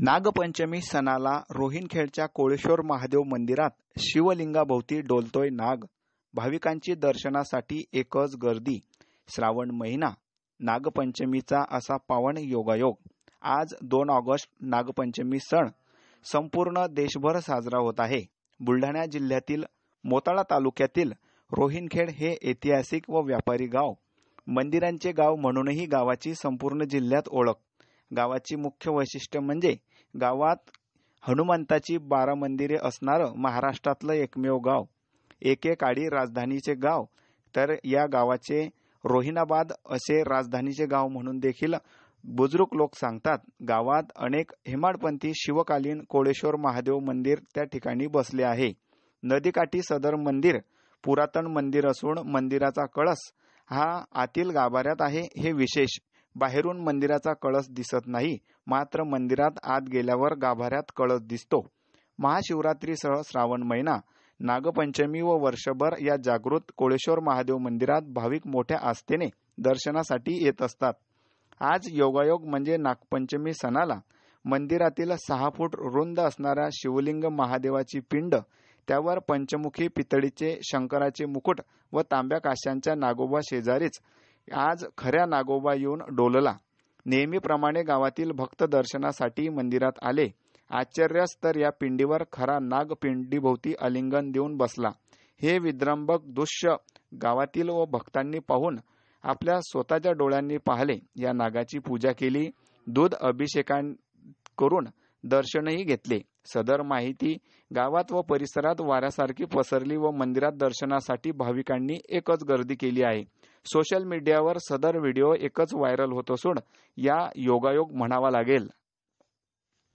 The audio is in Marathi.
नागपंचमी सणाला रोहिणखेडच्या कोळेश्वर महादेव मंदिरात शिवलिंगाभोवती डोलतोय नाग भाविकांची दर्शनासाठी एकच गर्दी श्रावण महिना नागपंचमीचा असा पावन योगायोग आज दोन ऑगस्ट नागपंचमी सण संपूर्ण देशभर साजरा होत आहे बुलढाणा जिल्ह्यातील मोताळा तालुक्यातील रोहिणखेड हे ऐतिहासिक व व्यापारी गाव मंदिरांचे गाव म्हणूनही गावाची संपूर्ण जिल्ह्यात ओळख गावाची मुख्य वैशिष्ट्य म्हणजे गावात हनुमंताची बारा मंदिरे असणारं महाराष्ट्रातलं एकमेव गाव एकेकाळी राजधानीचे गाव तर या गावाचे रोहिणाबाद असे राजधानीचे गाव म्हणून देखील बुजुर्ग लोक सांगतात गावात अनेक हिमाडपंथी शिवकालीन कोळेश्वर महादेव मंदिर त्या ठिकाणी बसले आहे नदीकाठी सदर मंदिर पुरातन मंदिर असून मंदिराचा कळस हा आतील गाभाऱ्यात आहे हे विशेष बाहेरून मंदिराचा कळस दिसत नाही मात्र मंदिरात आत गेल्यावर गाभाऱ्यात कळस दिसतो महाशिवरात्रीसह श्रावण महिना नागपंचमी व वर्षभर या जागृत कोळेश्वर महादेव मंदिरात भाविक मोठ्या आस्थेने दर्शनासाठी येत असतात आज योगायोग म्हणजे नागपंचमी सणाला मंदिरातील सहा फूट रुंद असणाऱ्या शिवलिंग महादेवाची पिंड त्यावर पंचमुखी पितळीचे शंकराचे मुकुट व तांब्या काश्यांच्या नागोबा शेजारीच आज खऱ्या नागोबा येऊन डोलला नेहमीप्रमाणे गावातील भक्त दर्शनासाठी मंदिरात आले आश्चर्यास तर या पिंडीवर खरा नाग पिंडीभोवती अलिंगन देऊन बसला हे विद्रंभक दृश्य गावातील व भक्तांनी पाहून आपल्या स्वतःच्या डोळ्यांनी पाहिले या नागाची पूजा केली दूध अभिषेकां करून दर्शनही घेतले सदर माहिती गावात व परिसरात वाऱ्यासारखी पसरली व मंदिरात दर्शनासाठी भाविकांनी एकच गर्दी केली आहे सोशल मीडियावर सदर व्हिडिओ एकच व्हायरल होत असून या योगायोग म्हणावा लागेल